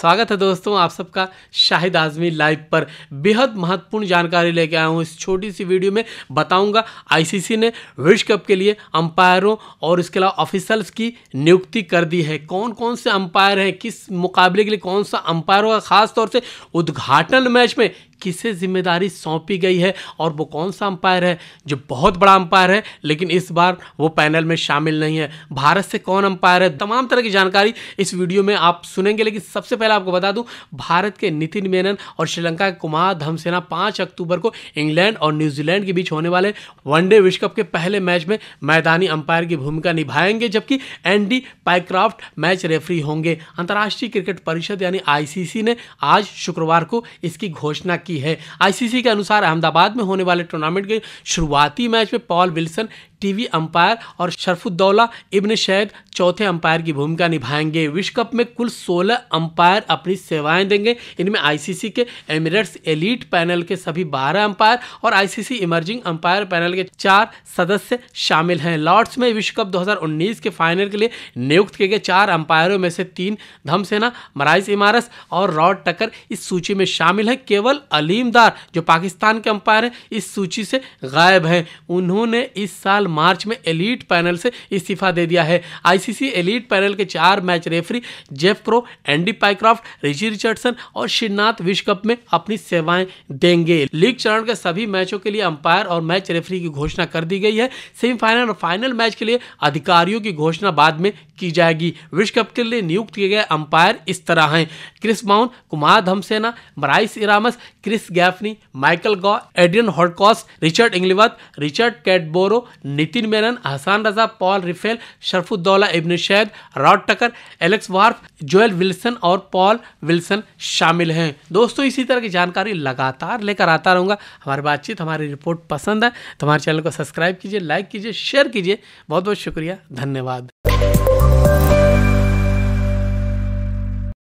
स्वागत है दोस्तों आप सबका शाहिद आजमी लाइव पर बेहद महत्वपूर्ण जानकारी लेके आया हूँ इस छोटी सी वीडियो में बताऊंगा आईसीसी ने विश्व कप के लिए अंपायरों और इसके अलावा ऑफिसल्स की नियुक्ति कर दी है कौन कौन से अंपायर हैं किस मुकाबले के लिए कौन सा अंपायर होगा खासतौर से उद्घाटन मैच में किसे जिम्मेदारी सौंपी गई है और वो कौन सा अंपायर है जो बहुत बड़ा अंपायर है लेकिन इस बार वो पैनल में शामिल नहीं है भारत से कौन अंपायर है तमाम तरह की जानकारी इस वीडियो में आप सुनेंगे लेकिन सबसे पहले आपको बता दूं भारत के नितिन मेनन और श्रीलंका के कुमार धमसेना पाँच अक्टूबर को इंग्लैंड और न्यूजीलैंड के बीच होने वाले वनडे विश्व कप के पहले मैच में मैदानी अंपायर की भूमिका निभाएंगे जबकि एंडी पाइक्राफ्ट मैच रेफरी होंगे अंतर्राष्ट्रीय क्रिकेट परिषद यानी आईसीसी ने आज शुक्रवार को इसकी घोषणा की की है आईसीसी के अनुसार अहमदाबाद में होने वाले टूर्नामेंट के शुरुआती मैच में पॉल विल्सन टीवी अंपायर और शरफुद्दौला इब्न शैद चौथे अंपायर की भूमिका निभाएंगे विश्व कप में कुल 16 अंपायर अपनी सेवाएं देंगे इनमें आईसीसी के एमिरेट्स एलिट पैनल के सभी 12 अंपायर और आईसीसी इमर्जिंग अंपायर पैनल के चार सदस्य शामिल हैं लॉर्ड्स में विश्व कप 2019 के फाइनल के लिए नियुक्त किए गए चार अंपायरों में से तीन धमसेना मराइस इमारस और रॉड टकर इस सूची में शामिल है केवल अलीमदार जो पाकिस्तान के अंपायर हैं इस सूची से गायब हैं उन्होंने इस साल मार्च में एलीट पैनल से इस्तीफा दे दिया है आईसीसी एलीट पैनल के चार match referee Jeff Crowe Andy Pycroft Richie Richardson और श्रीनाथ विश्व कप में अपनी सेवाएं देंगे लीग चरण के सभी मैचों के लिए अंपायर और मैच रेफरी की घोषणा कर दी गई है सेमीफाइनल और फाइनल मैच के लिए अधिकारियों की घोषणा बाद में की जाएगी विश्व कप के लिए नियुक्त किए गए अंपायर इस तरह हैं क्रिस माउन Kumar Dharmasena Bryce Erasmus Chris Gaffaney Michael Gough Adrian हॉडकॉस Richard Illingworth Richard Kettleborough Nitin Menon Ahsan Raza Paul Reiffel Sharfuddoula Ibn Shahid Rod Tucker Alex Wharf Joel Wilson और पॉल विल्सन शामिल हैं दोस्तों इसी तरह की जानकारी लगातार लेकर आता रहूँगा हमारी बातचीत हमारी रिपोर्ट पसंद है तो हमारे चैनल को सब्सक्राइब कीजिए लाइक कीजिए शेयर कीजिए बहुत बहुत शुक्रिया धन्यवाद